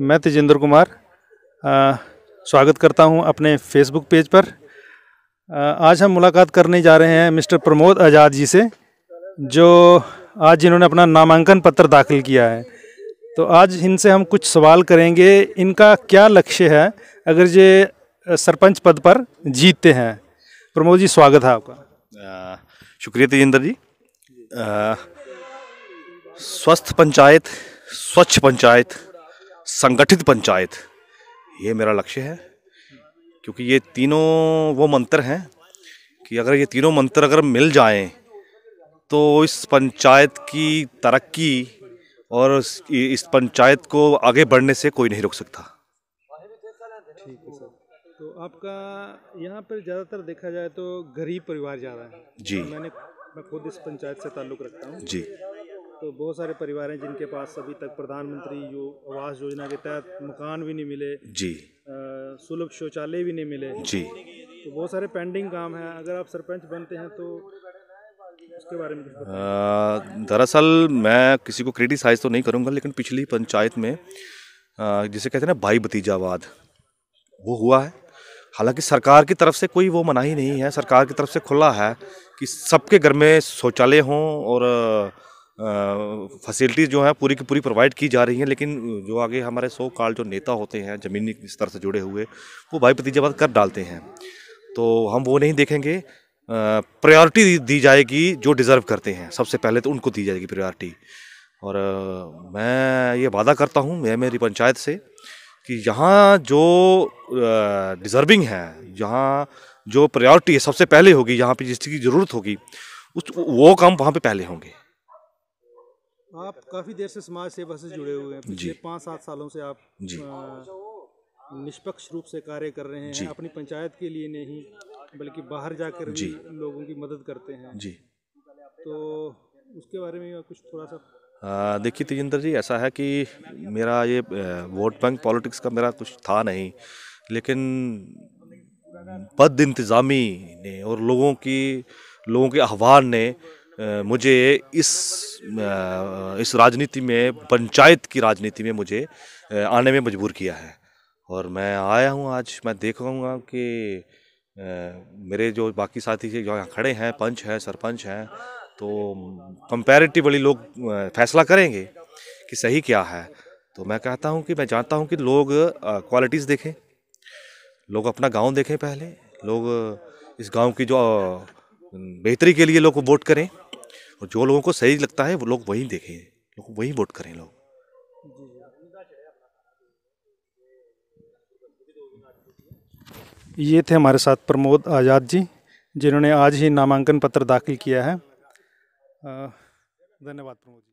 मैं तेजेंद्र कुमार आ, स्वागत करता हूं अपने फेसबुक पेज पर आ, आज हम मुलाकात करने जा रहे हैं मिस्टर प्रमोद आज़ाद जी से जो आज इन्होंने अपना नामांकन पत्र दाखिल किया है तो आज इनसे हम कुछ सवाल करेंगे इनका क्या लक्ष्य है अगर ये सरपंच पद पर जीतते हैं प्रमोद जी स्वागत है आपका शुक्रिया तेजेंद्र जी स्वस्थ पंचायत स्वच्छ पंचायत संगठित पंचायत ये मेरा लक्ष्य है क्योंकि ये तीनों वो मंत्र हैं कि अगर ये तीनों मंत्र अगर मिल जाएं तो इस पंचायत की तरक्की और इस पंचायत को आगे बढ़ने से कोई नहीं रोक सकता ठीक है सर तो आपका यहाँ पर ज़्यादातर देखा जाए तो गरीब परिवार ज़्यादा है जी तो मैंने मैं खुद इस पंचायत से ताल्लुक़ रखता हूँ जी तो बहुत सारे परिवार हैं जिनके पास अभी तक प्रधानमंत्री जो आवास योजना के तहत मकान भी नहीं मिले जी सुलभ शौचालय भी नहीं मिले जी तो बहुत सारे पेंडिंग काम हैं अगर आप सरपंच बनते हैं तो उसके बारे में दरअसल मैं किसी को क्रिटिसाइज़ तो नहीं करूँगा लेकिन पिछली पंचायत में जिसे कहते हैं ना भाई भतीजावाद वो हुआ है हालांकि सरकार की तरफ से कोई वो मनाही नहीं है सरकार की तरफ से खुला है कि सबके घर में शौचालय हों और फैसिलिटीज़ जो है पूरी की पूरी प्रोवाइड की जा रही हैं लेकिन जो आगे हमारे सौ काल जो नेता होते हैं ज़मीनी स्तर से जुड़े हुए वो भाई भतीजावाद कर डालते हैं तो हम वो नहीं देखेंगे प्रायोरिटी दी जाएगी जो डिज़र्व करते हैं सबसे पहले तो उनको दी जाएगी प्रायोरिटी और मैं ये वादा करता हूँ मैं मेरी पंचायत से कि यहाँ जो डिज़र्विंग है यहाँ जो प्रायोरिटी है सबसे पहले होगी यहाँ पे जिसकी ज़रूरत होगी उस वो काम वहाँ पे पहले होंगे आप काफ़ी देर से समाज सेवा से जुड़े हुए हैं पिछले पाँच सात सालों से आप निष्पक्ष रूप से कार्य कर रहे हैं अपनी पंचायत के लिए नहीं बल्कि बाहर जाकर भी लोगों की मदद करते हैं जी तो उसके बारे में कुछ थोड़ा सा देखिए तेजेंद्र जी ऐसा है कि मेरा ये वोट बैंक पॉलिटिक्स का मेरा कुछ था नहीं लेकिन बद इंतज़ामी ने और लोगों की लोगों के आह्वान ने मुझे इस इस राजनीति में पंचायत की राजनीति में मुझे आने में मजबूर किया है और मैं आया हूँ आज मैं देख रहा कि मेरे जो बाकी साथी जो यहाँ खड़े हैं पंच हैं सरपंच हैं तो कंपेरेटिवली लोग फैसला करेंगे कि सही क्या है तो मैं कहता हूँ कि मैं जानता हूँ कि लोग क्वालिटीज़ देखें लोग अपना गांव देखें पहले लोग इस गांव की जो बेहतरी के लिए लोग वोट करें और जो लोगों को सही लगता है वो लोग वही देखें लोग वही वोट करें लोग ये थे हमारे साथ प्रमोद आज़ाद जी जिन्होंने आज ही नामांकन पत्र दाखिल किया है धन्यवाद प्रमोद जी